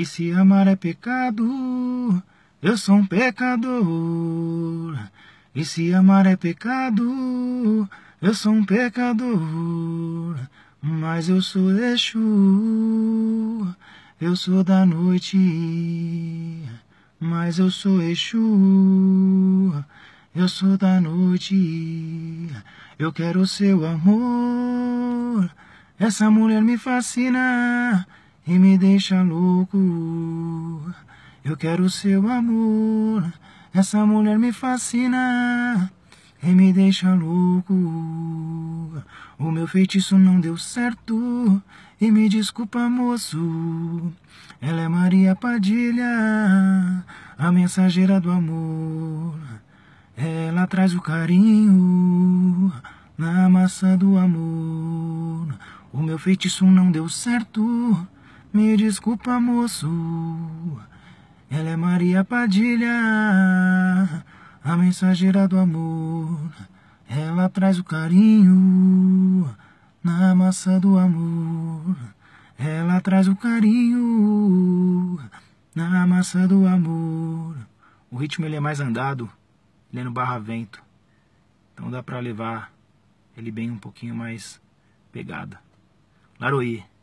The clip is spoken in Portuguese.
E se amar é pecado, eu sou um pecador. E se amar é pecado, eu sou um pecador. Mas eu sou Exu, eu sou da noite. Mas eu sou Exu, eu sou da noite. Eu quero seu amor, essa mulher me fascina e me deixa louco. Eu quero seu amor, essa mulher me fascina e me deixa louco. O meu feitiço não deu certo e me desculpa, moço. Ela é Maria Padilha, a mensageira do amor. Ela traz o carinho na massa do amor. O meu feitiço não deu certo me desculpa, moço. Ela é Maria Padilha, a mensageira do amor. Ela traz o carinho na massa do amor. Ela traz o carinho na massa do amor. O ritmo ele é mais andado, ele é no barra-vento. Então dá para levar ele bem um pouquinho mais pegada. Laroí.